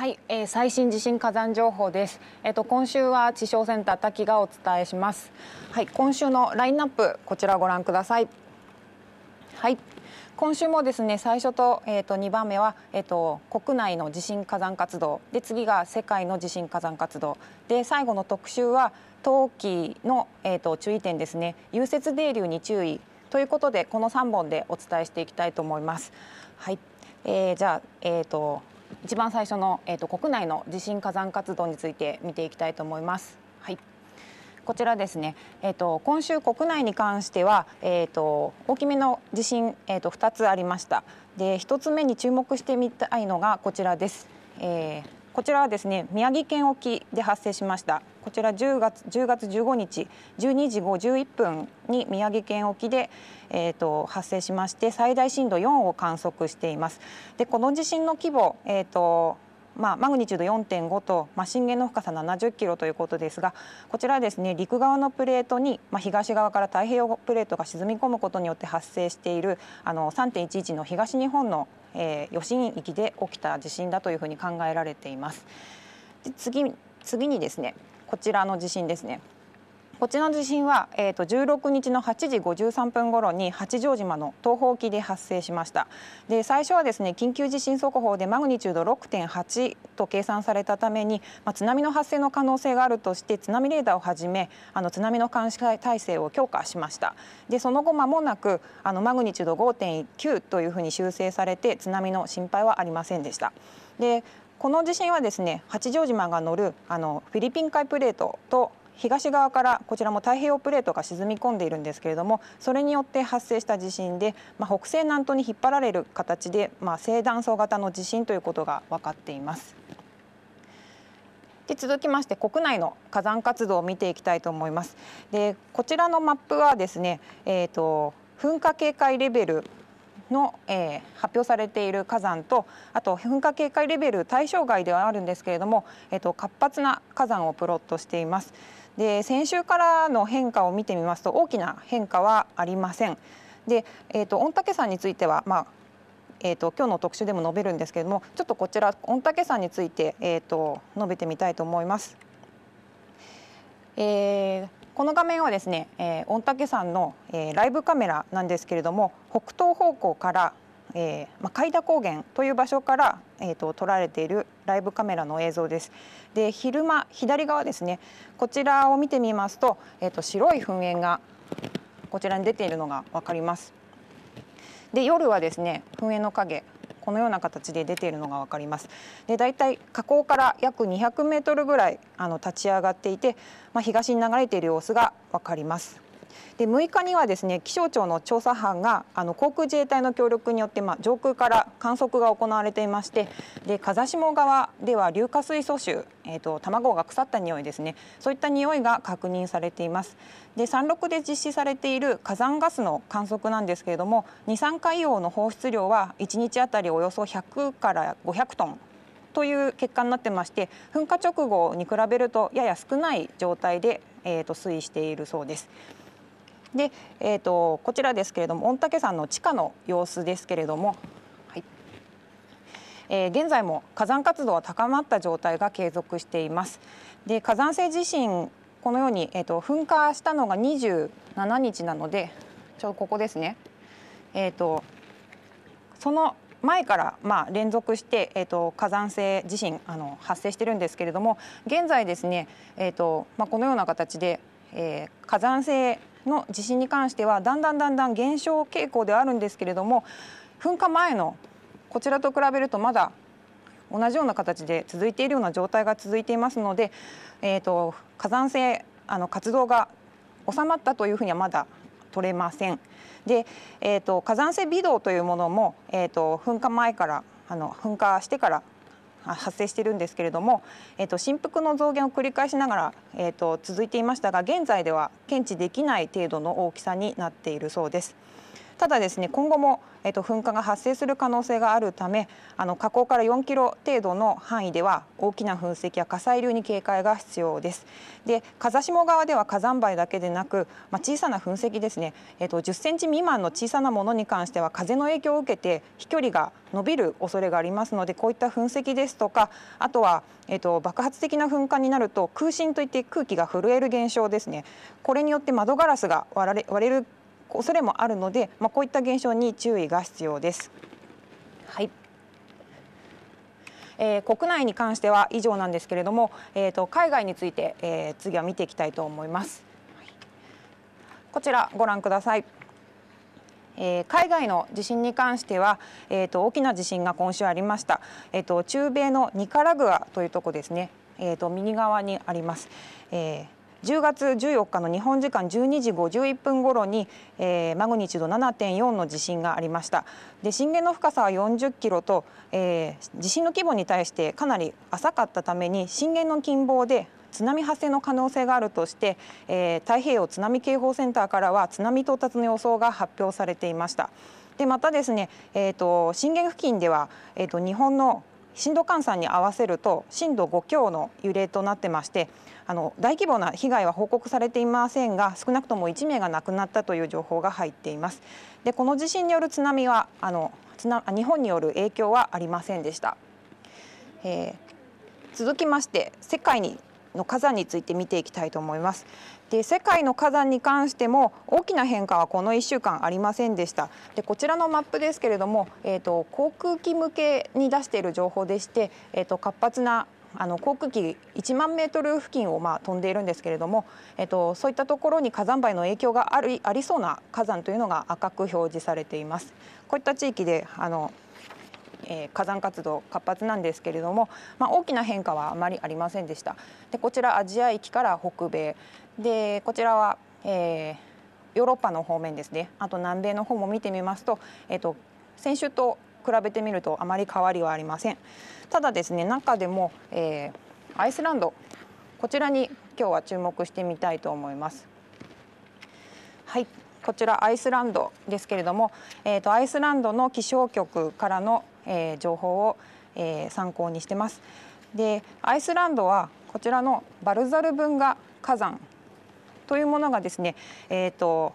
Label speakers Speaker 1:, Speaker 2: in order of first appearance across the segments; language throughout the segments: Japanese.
Speaker 1: はい、えー、最新地震火山情報です。えっ、ー、と今週は地象センター滝がお伝えします。はい、今週のラインナップこちらご覧ください。はい。今週もですね最初と,、えー、と二番目は、えーと、国内の地震火山活動で次が世界の地震火山活動で最後の特集は冬季の、えーと、注意点ですね融雪泥流に注意ということでこの三本でお伝えしていきたいと思います。はい、えー、じゃあ、えーと一番最初の、えーと、国内の地震火山活動について見ていきたいと思います。はいこちらですね、えーと、今週国内に関しては、えーと、と大きめの地震、えー、と2つありましたで1つ目に注目してみたいのがこちらです、えー、こちらはですね宮城県沖で発生しましたこちら10月 ,10 月15日12時51分に宮城県沖で、えーと、発生しまして最大震度4を観測しています。でこの地震の規模、えーとまあ、マグニチュード4.5と、まあ、震源の深さ70キロということですがこちらはですね陸側のプレートに、まあ、東側から太平洋プレートが沈み込むことによって発生しているあの3.11の東日本の、えー、余震域で起きた地震だというふうに考えられています。次次にですねこちらの地震ですね。こちらの地震は、えーと、16日の8時53分ごろに八丈島の東方沖で発生しましたで最初はですね緊急地震速報でマグニチュード6.8と計算されたために、まあ、津波の発生の可能性があるとして津波レーダーをはじめあの津波の監視体制を強化しましたでその後間もなくあのマグニチュード5.9というふうに修正されて津波の心配はありませんでした。でこの地震はですね八丈島が乗るあのフィリピン海プレートと東側からこちらも太平洋プレートが沈み込んでいるんですけれどもそれによって発生した地震で、まあ、北西南東に引っ張られる形で、まあ、正断層型の地震ということが分かっています。で続きまして国内の火山活動を見ていきたいと思います。でこちらのマップはですね、えーと、と噴火警戒レベルの、えー、発表されている火山とあと噴火警戒レベル対象外ではあるんですけれども、えーと、活発な火山をプロットしています。で先週からの変化を見てみますと大きな変化はありません。で、えーと、御嶽山については、まあえーと、今日の特集でも述べるんですけれどもちょっとこちら御嶽山について、えーと、と述べてみたいと思います。えーこの画面はですね、えー、御嶽山の、えー、ライブカメラなんですけれども北東方向から、えーまあ、海田高原という場所から、えーと、と撮られているライブカメラの映像です。で昼間左側ですねこちらを見てみますと,、えーと、と白い噴煙がこちらに出ているのが分かります。で夜はですね噴煙の影このような形で出ているのが分かります。でだいたい河口から約200メートルぐらいあの立ち上がっていて、まあ、東に流れている様子が分かります。で6日にはですね気象庁の調査班があの航空自衛隊の協力によってまあ、上空から観測が行われていましてで風下側では硫化水素臭、えーと、卵が腐った匂いですねそういった匂いが確認されていますで山麓で実施されている火山ガスの観測なんですけれども二酸化硫黄の放出量は1日あたりおよそ100から500トンという結果になってまして噴火直後に比べるとやや少ない状態で、えー、と推移しているそうです。で、えーと、こちらですけれども御嶽山の地下の様子ですけれども、はいえー、現在も火山活動は高まった状態が継続しています。で火山性地震このように、えーと、噴火したのが二十七日なのでちょうどここですね、えーと、その前からまあ連続して、えーと、火山性地震あの発生してるんですけれども現在ですね、えーとまあ、このような形で、えー、火山性の地震に関してはだんだんだんだん減少傾向ではあるんですけれども噴火前のこちらと比べるとまだ同じような形で続いているような状態が続いていますので、えーと、火山性あの活動が収まったというふうにはまだ取れません。で、えーと、火山性微動というものも、えーと噴火前からあの噴火してから発生しているんですけれども、えー、と振幅の増減を繰り返しながら、えー、と続いていましたが現在では検知できない程度の大きさになっているそうです。ただですね今後も、えっと噴火が発生する可能性があるためあの火口から4キロ程度の範囲では大きな噴石や火砕流に警戒が必要ですで風下側では火山灰だけでなく、まあ、小さな噴石ですね、えっと10センチ未満の小さなものに関しては風の影響を受けて飛距離が伸びる恐れがありますのでこういった噴石ですとかあとは、えっと爆発的な噴火になると空振といって空気が震える現象ですねこれによって窓ガラスが割れる恐れもあるので、まあ、こういった現象に注意が必要です。はいえー、国内に関しては以上なんですけれども、えーと、海外について、えー、次は見ていきたいと思います。こちらご覧ください。えー、海外の地震に関しては、えーと、大きな地震が今週ありました、えーと、中米のニカラグアというとこですね、えーと、と右側にあります。えー10月14日の日本時間12時51分ごろに、えー、マグニチュード7.4の地震がありましたで震源の深さは40キロと、えー、地震の規模に対してかなり浅かったために震源の近傍で津波発生の可能性があるとして、えー、太平洋津波警報センターからは津波到達の予想が発表されていました。でまたですね、えーと、震源付近では、えーと日本の震度換算に合わせると震度5強の揺れとなってましてあの大規模な被害は報告されていませんが少なくとも1名が亡くなったという情報が入っていますでこの地震による津波はあの津波日本による影響はありませんでした、えー、続きまして世界にの火山について見ていきたいと思いますで世界の火山に関しても大きな変化はこの1週間ありませんでしたでこちらのマップですけれども、えーと、航空機向けに出している情報でして、えーと、活発なあの航空機1万メートル付近をまあ飛んでいるんですけれども、えっと、そういったところに火山灰の影響があるありそうな火山というのが赤く表示されています。こういった地域であのえー、火山活動活発なんですけれども、まあ、大きな変化はあまりありませんでしたでこちらアジア域から北米でこちらは、えー、ヨーロッパの方面ですねあと南米の方も見てみますと,、えーと、先週と比べてみるとあまり変わりはありませんただですね中でも、えー、アイスランドこちらに今日は注目してみたいと思いますはいこちらアイスランドですけれども、えーとアイスランドの気象局からのえー、情報を、えー、参考にしてます。でアイスランドはこちらのバルザル分が火山というものがですね、えーと、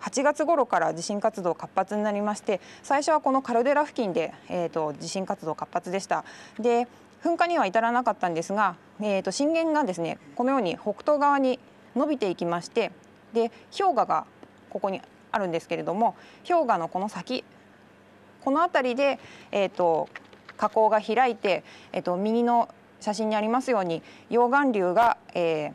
Speaker 1: 8月頃から地震活動活発になりまして最初はこのカルデラ付近で、えーと、地震活動活発でした。で噴火には至らなかったんですが、えーと震源がですねこのように北東側に伸びていきましてで氷河がここにあるんですけれども氷河のこの先この辺りで、えーと、と河口が開いて、えーと、右の写真にありますように溶岩流が、え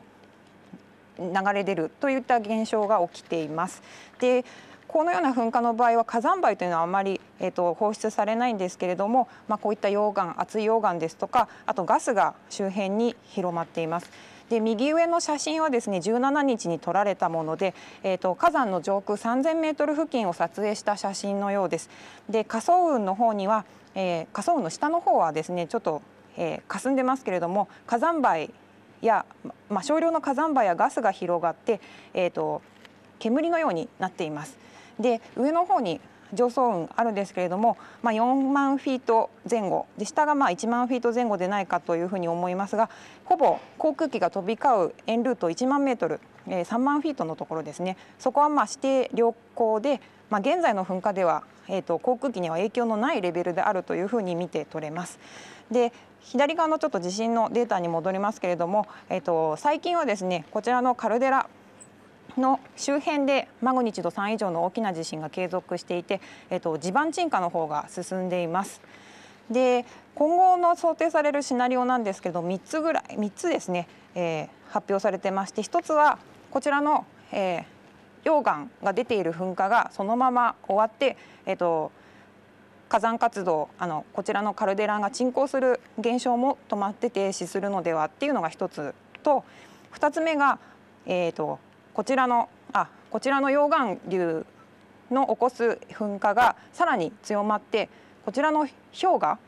Speaker 1: ー、流れ出るといった現象が起きています。でこのような噴火の場合は火山灰というのはあまり、えーと、と放出されないんですけれども、まあ、こういった溶岩熱い溶岩ですとかあとガスが周辺に広まっています。で右上の写真はですね17日に撮られたもので、えーと、火山の上空3000メートル付近を撮影した写真のようです。で火葬雲の方には、えー、火葬雲の下の方はですねちょっと、えー、霞んでますけれども火山灰や、まあ、少量の火山灰やガスが広がって、えーと煙のようになっています。で上の方に上層雲あるんですけれども、まあ、4万フィート前後で下がまあ1万フィート前後でないかというふうに思いますがほぼ航空機が飛び交う円ルート1万メートル3万フィートのところですねそこはまあ指定良好で、まあ、現在の噴火では、えー、と航空機には影響のないレベルであるというふうに見て取れます。で左側のちょっと地震のデータに戻りますけれども、えー、と最近はですねこちらのカルデラの周辺でマグニチュード3以上の大きな地震が継続していて、えっと、地盤沈下の方が進んでいます。で今後の想定されるシナリオなんですけど3つぐらい3つですね、えー、発表されてまして1つはこちらの、えー、溶岩が出ている噴火がそのまま終わって、えーと、火山活動あのこちらのカルデラが沈降する現象も止まって停止するのではっていうのが1つと2つ目が、えーとこちらのあこちらの溶岩流の起こす噴火がさらに強まってこちらの氷河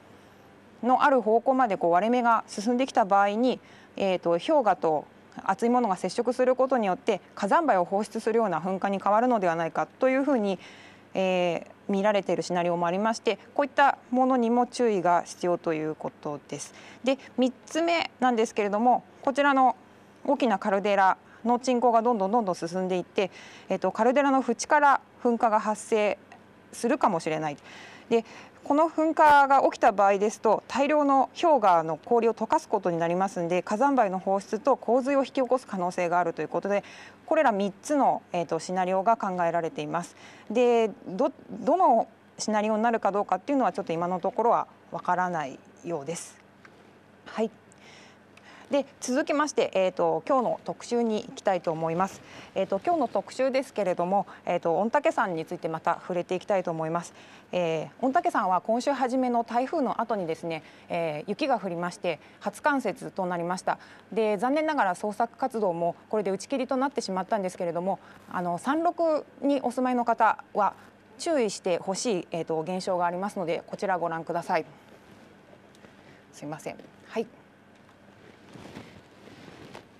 Speaker 1: のある方向までこう割れ目が進んできた場合に、えーと、氷河と熱いものが接触することによって火山灰を放出するような噴火に変わるのではないかというふうに、えー、見られているシナリオもありましてこういったものにも注意が必要ということです。で3つ目なんですけれどもこちらの大きなカルデラの沈降がどんどんどんどん進んでいって、えっと、カルデラの縁から噴火が発生するかもしれない。でこの噴火が起きた場合ですと大量の氷河の氷を溶かすことになりますので火山灰の放出と洪水を引き起こす可能性があるということでこれら3つの、えーと、シナリオが考えられています。でどどのシナリオになるかどうかっていうのはちょっと今のところはわからないようです。はいで続きまして、えーと、今日の特集に行きたいと思います。えーと、今日の特集ですけれども、えーと、と御嶽山についてまた触れていきたいと思います。えー、御嶽山は今週初めの台風の後にですね、えー、雪が降りまして初冠雪となりました。で残念ながら捜索活動もこれで打ち切りとなってしまったんですけれども、あの山麓にお住まいの方は注意してほしい、えー、と現象がありますのでこちらご覧ください。すいません。はい。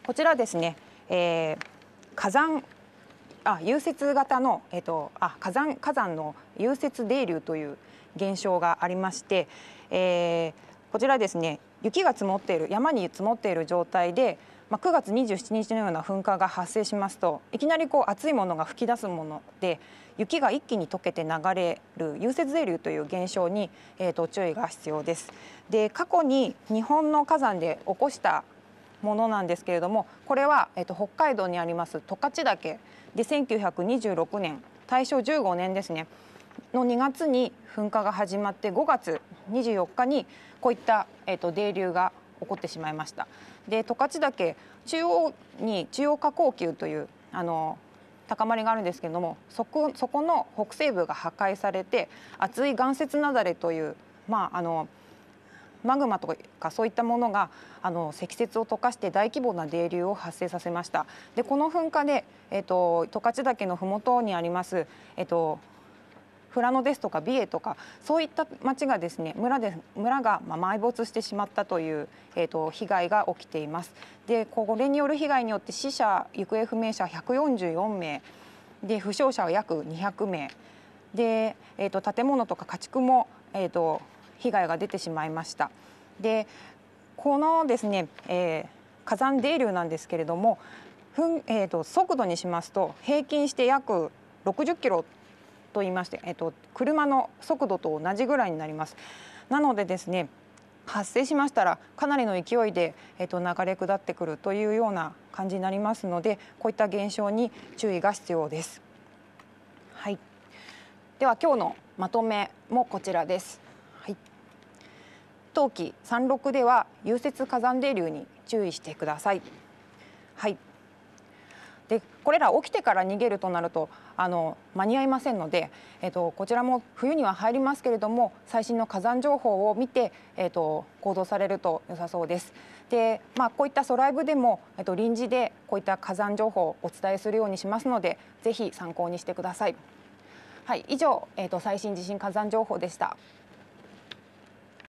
Speaker 1: こちらですね、えー、火山あ融雪型の、えーと、あ火山火山の融雪泥流という現象がありまして、えー、こちらですね雪が積もっている山に積もっている状態で、まあ、9月27日のような噴火が発生しますといきなりこう熱いものが噴き出すもので雪が一気に溶けて流れる融雪泥流という現象に、えーと注意が必要です。で過去に日本の火山で起こしたものなんですけれどもこれは、えっと、北海道にあります十勝岳で1926年大正15年ですねの2月に噴火が始まって5月24日にこういった、えっと、泥流が起こってしまいました。で十勝岳中央に中央火口丘というあの高まりがあるんですけれどもそこそこの北西部が破壊されて厚い岩雪なだれという、まあ、あのマグマとかそういったものがあの積雪を溶かして大規模な泥流を発生させましたでこの噴火で、えーと、十勝岳の麓にあります、えーと、富良野ですとか美瑛とかそういった町がですね村で村がま埋没してしまったという、えーと、被害が起きていますでこれによる被害によって死者行方不明者144名で負傷者は約200名で、えーと、建物とか家畜も、えーと被害が出てしまいました。でこのですね、えー、火山泥流なんですけれども、えーと、速度にしますと平均して約60キロと言いまして、えーと、車の速度と同じぐらいになります。なのでですね発生しましたらかなりの勢いで、えーと流れ下ってくるというような感じになりますのでこういった現象に注意が必要です。はい、では今日のまとめもこちらです。冬期山麓では融雪火山泥流に注意してください。はいでこれら起きてから逃げるとなるとあの間に合いませんので、えっと、こちらも冬には入りますけれども最新の火山情報を見て、えっと、行動されると良さそうです。でまあ、こういったソライブでも、えっと、臨時でこういった火山情報をお伝えするようにしますのでぜひ参考にしてください。はい、以上、えっと、最新地震火山情報でした。